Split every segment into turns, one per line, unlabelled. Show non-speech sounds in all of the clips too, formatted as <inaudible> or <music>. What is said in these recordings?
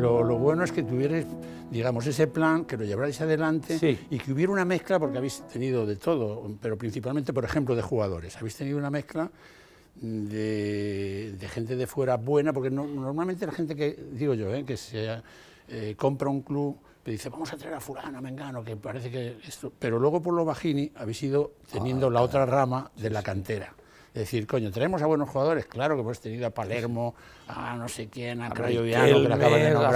Lo, bueno es que tuvierais, digamos, ese plan, que lo llevarais adelante y que hubiera una mezcla, porque habéis tenido de todo, pero principalmente, por ejemplo, de jugadores. Habéis tenido una mezcla de, gente de fuera buena, porque no, normalmente la gente que, digo yo, eh, que se eh, compra un club, que dice, vamos a traer a fulano, mengano, que parece que esto... Pero luego por lo bajini habéis ido teniendo ah, la otra rama de la cantera decir, coño, tenemos a buenos jugadores, claro que hemos tenido a Palermo, a no sé quién, a Crayoviano, que le de nombrar,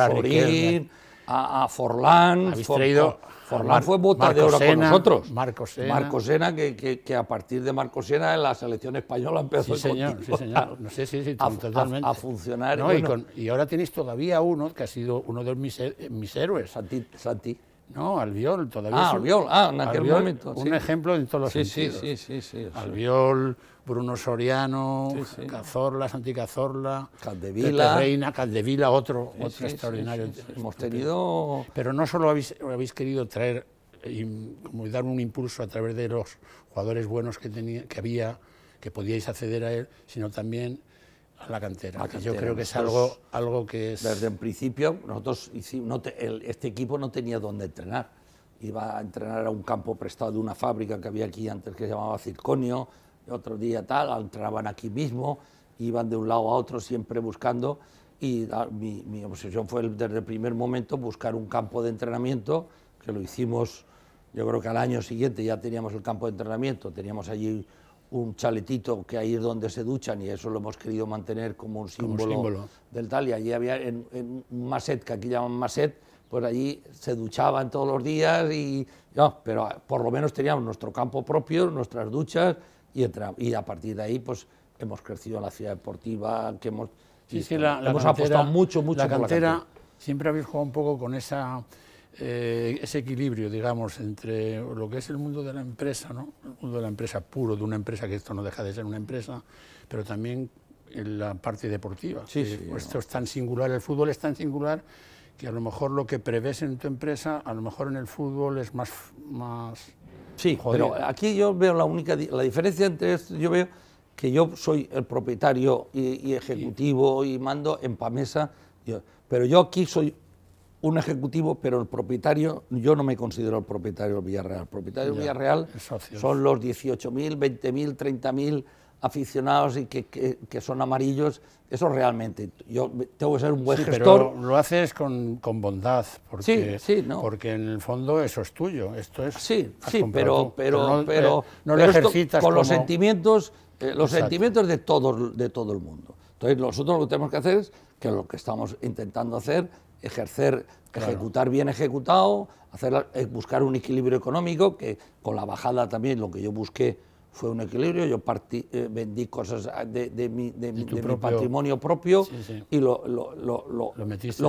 a a, Forlán. traído. Forlán fue bota de oro con nosotros. Marcos Sena. Marcos Sena, que, que, a partir de Marcos Sena en la selección española empezó sí, señor, sí, señor. No sé, sí, sí, a, totalmente. A, funcionar.
y, ahora tenéis todavía uno que ha sido uno de mis, mis héroes. Santi. No, albiol todavía. Ah, un, ah, en aquel momento. Un ejemplo en todos los sí, Sí, sí, sí, Albiol, Bruno Soriano, Cazorla, Santi Cazorla, Caldevila. Reina, Caldevila, otro, otro extraordinario. Hemos tenido. Pero no solo habéis, habéis querido traer y dar un impulso a través de los jugadores buenos que, tenía, que había, que podíais acceder a él, sino también a la cantera. Yo creo que es algo,
algo que es... Desde el principio, nosotros no este equipo no tenía dónde entrenar. Iba a entrenar a un campo prestado de una fábrica que había aquí antes que se llamaba Circonio, otro día tal, entrenaban aquí mismo, iban de un lado a otro siempre buscando y mi, obsesión fue desde el primer momento buscar un campo de entrenamiento, que lo hicimos, yo creo que al año siguiente ya teníamos el campo de entrenamiento, teníamos allí un chaletito que ahí es donde se duchan y eso lo hemos querido mantener como un símbolo, del tal. Y allí había en, un maset, que aquí llaman maset, pues allí se duchaban todos los días y no, ah, pero ah, por lo menos teníamos nuestro campo propio, nuestras duchas y,
y a partir de ahí pues hemos crecido en la ciudad deportiva, que hemos, apostado mucho, mucho la cantera, la Siempre habéis jugado un poco con esa eh, ese equilibrio, digamos, entre lo que es el mundo de la empresa, ¿no? el mundo de la empresa puro, de una empresa que esto no deja de ser una empresa, pero también la parte deportiva. Sí, pues, esto es tan singular, el fútbol es tan singular que a lo mejor lo que prevés en tu empresa, a lo mejor en el fútbol es más... más sí, joder, pero
aquí yo veo la única la
diferencia entre
esto, yo veo que yo soy el propietario y, ejecutivo y mando en Pamesa, pero yo aquí soy un ejecutivo, pero el propietario, yo no me considero el propietario del Villarreal. El propietario del Villarreal son los 18.000, 20.000, 30.000 aficionados y que, son amarillos, eso realmente, yo tengo que ser un buen gestor. Pero
lo haces con, bondad, porque, porque en el fondo eso es tuyo, esto es... Sí, sí, pero, pero, pero, eh, con los
sentimientos, eh, los sentimientos de todo, de todo el mundo. Entonces nosotros lo que tenemos que hacer es, que lo que estamos intentando hacer ejercer, ejecutar bien ejecutado, hacer, eh, buscar un equilibrio económico, que con la bajada también lo que yo busqué fue un equilibrio, yo eh, vendí cosas ah, de, mi, patrimonio propio y lo,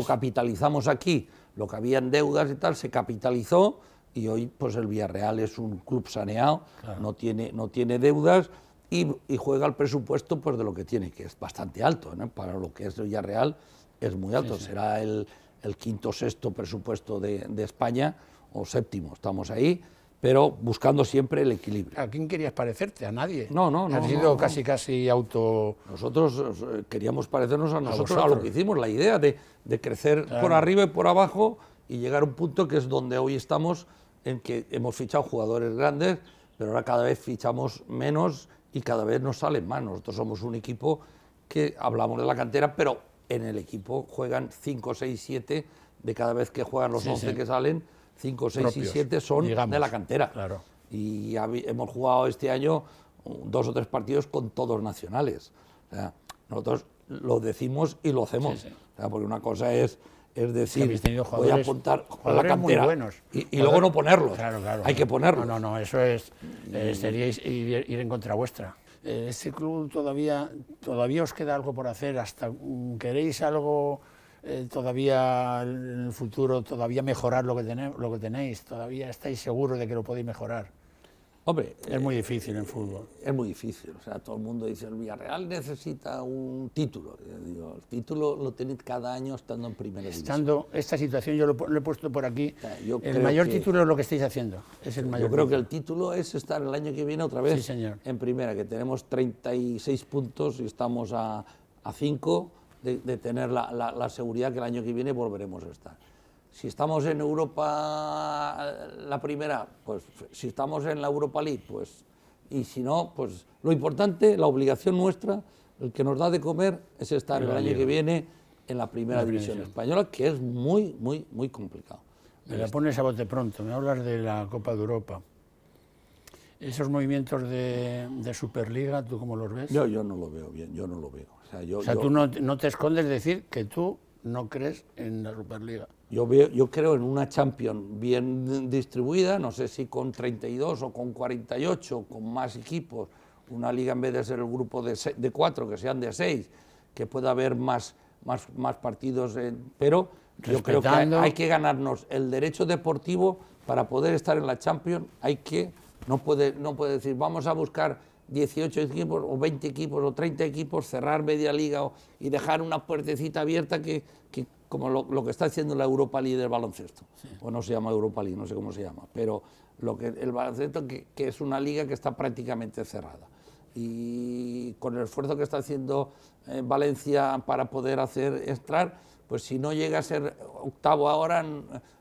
capitalizamos aquí, lo que había en deudas y tal se capitalizó y hoy pues el Villarreal es un club saneado, no, tiene, no tiene deudas y, juega el presupuesto pues de lo que tiene, que es bastante alto, para lo que es el Villarreal es muy alto, será el el quinto sexto presupuesto de, España, o séptimo, estamos ahí, pero buscando siempre el equilibrio. ¿A quién querías parecerte? ¿A nadie? No, no, no. sido casi, casi auto... Nosotros eh, queríamos parecernos a nosotros, a, lo que hicimos, la idea de, crecer por arriba y por abajo y llegar a un punto que es donde hoy estamos, en que hemos fichado jugadores grandes, pero ahora cada vez fichamos menos y cada vez nos salen más. Nosotros somos un equipo que hablamos de la cantera, pero en el equipo juegan 5, 6, 7, de cada vez que juegan los 11 que salen, 5, 6 y 7 son de la cantera. Claro. Y hemos jugado este año dos o tres partidos con todos nacionales. O sea, nosotros lo decimos y lo hacemos. o
sea, porque una cosa
es es decir, voy a apuntar a la cantera muy buenos. y, y luego no ponerlos. Hay que ponerlos. No,
no, no, eso es, eh, sería ir, en contra vuestra este club todavía, todavía os queda algo por hacer, hasta mm, queréis algo eh, todavía en el futuro, todavía mejorar lo que, tenéis, lo que tenéis, todavía estáis seguros de que lo podéis mejorar. Hombre, es muy eh, difícil en fútbol. Es muy
difícil, o sea, todo el mundo dice, el Villarreal necesita un título. Yo el título lo tenéis cada año estando en primera
estando Esta situación yo lo, he puesto por aquí. el mayor título es lo que estáis haciendo. Es el mayor yo creo que el
título es estar el año que viene otra vez en primera, que tenemos 36 puntos y estamos a 5 de, tener la, la seguridad que el año que viene volveremos a estar. Si estamos en Europa la primera, pues si estamos en la Europa League, pues y si no, pues lo importante, la obligación nuestra, el que nos da de comer es estar el, año que viene
en la primera división española, que es muy, muy, muy complicado. Me la pones a bote pronto, me hablas de la Copa de Europa. ¿Esos movimientos de, Superliga, tú cómo los ves? Yo, yo
no lo veo bien, yo no lo veo. O sea, tú no,
no, te escondes decir que tú no crees en la Superliga. Yo, yo creo en una Champions bien
distribuida, no sé si con 32 o con 48, con más equipos, una liga en vez de ser el grupo de, cuatro, que sean de seis, que pueda haber más, más, partidos, pero yo creo que hay, que ganarnos el derecho deportivo para poder estar en la Champions, hay que, no puede, no puede decir, vamos a buscar 18 equipos o 20 equipos o 30 equipos, cerrar media liga y dejar una puertecita abierta que, que, como lo, que está haciendo la Europa League del baloncesto, o no se llama Europa League, no sé cómo se llama, pero lo que, el baloncesto que, es una liga que está prácticamente cerrada. Y con el esfuerzo que está haciendo eh, Valencia para poder hacer entrar, pues si no llega a ser octavo ahora,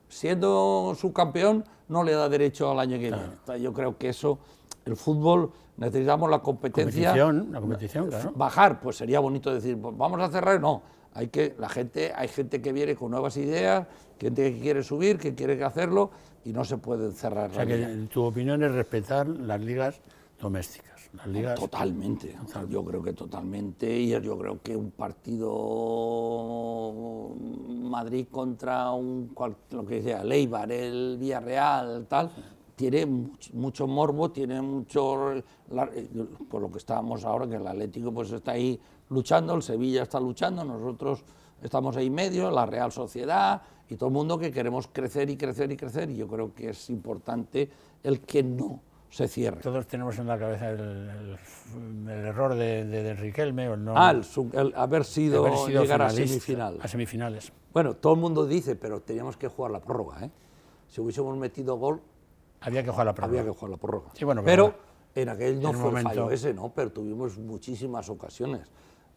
siendo subcampeón, no le da derecho al año que viene. Yo creo que eso, el fútbol, necesitamos la competencia. la
competición, claro.
Bajar, pues sería bonito decir, vamos a cerrar, no hay que, la gente, hay gente que viene con nuevas ideas, gente que quiere subir, que quiere hacerlo y no
se puede cerrar. O sea, que tu opinión es respetar las ligas domésticas. Las ligas... Totalmente, yo creo que totalmente.
Y yo creo que un partido Madrid contra un, lo que sea, Leibar, el Villarreal, tal, tiene mucho, mucho morbo, tiene mucho, por eh, lo que estábamos ahora, que el Atlético pues está ahí luchando, el Sevilla está luchando, nosotros estamos ahí medio, la Real Sociedad y todo el mundo que queremos crecer y crecer y crecer. Y yo creo que es importante el que no se cierre. Todos tenemos en la cabeza el, error de, de, de, Riquelme o no. Ah, el, haber, sido, haber, sido llegar a semifinales. semifinales. Bueno, todo el mundo dice, pero teníamos que jugar la prórroga. ¿eh? Si hubiésemos metido gol, había que jugar la prórroga. que jugar la pero, en aquel no fue momento... fallo ese, ¿no? Pero tuvimos muchísimas ocasiones.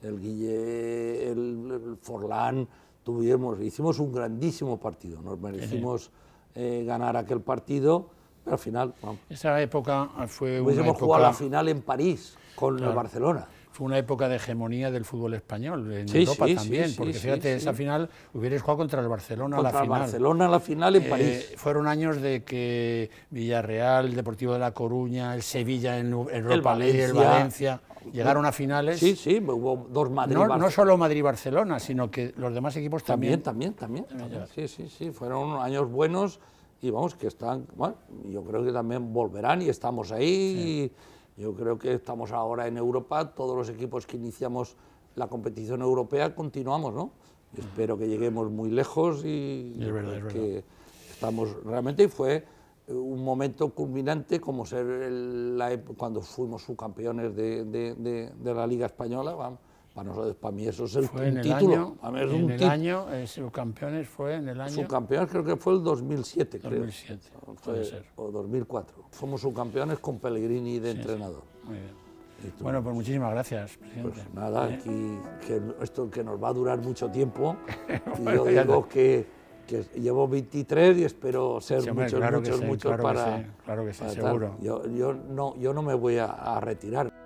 El Guille, el, Forlán, tuvimos, hicimos un grandísimo partido. Nos merecimos eh, ganar aquel
partido, pero al final... Esa época fue una época... jugado la final en París con el Barcelona fue una época de hegemonía del fútbol español, en Europa también, porque fíjate, esa final hubieras jugado contra el Barcelona contra a la final. Barcelona la final en eh, París. Fueron años de que Villarreal, el Deportivo de La Coruña, el Sevilla en Europa League, el Valencia, llegaron a finales. Sí, sí, hubo dos Madrid. No, no solo Madrid-Barcelona, sino que los demás equipos también. También, también, también. Sí, sí, sí, fueron años buenos y vamos, que
están, bueno, yo creo que también volverán y estamos ahí. Yo creo que estamos ahora en Europa, todos los equipos que iniciamos la competición europea continuamos, ¿no? Espero que lleguemos muy lejos y, que estamos realmente y fue eh, un momento culminante como ser la, cuando fuimos subcampeones de, de la Liga Española, vamos para, nosotros, para mí eso es el, título. año, en el
año, eh, subcampeones fue en el año... Subcampeones
creo que fue el 2007, creo. O 2004. Fuimos subcampeones con Pellegrini de entrenador.
Muy bien. Bueno, pues muchísimas gracias, presidente. Pues
nada, ¿Eh? aquí, esto que nos va a durar mucho tiempo. <laughs> yo digo que, llevo 23 y espero ser mucho muchos, muchos, para. claro que sí, seguro. Yo, no, yo no me voy a retirar.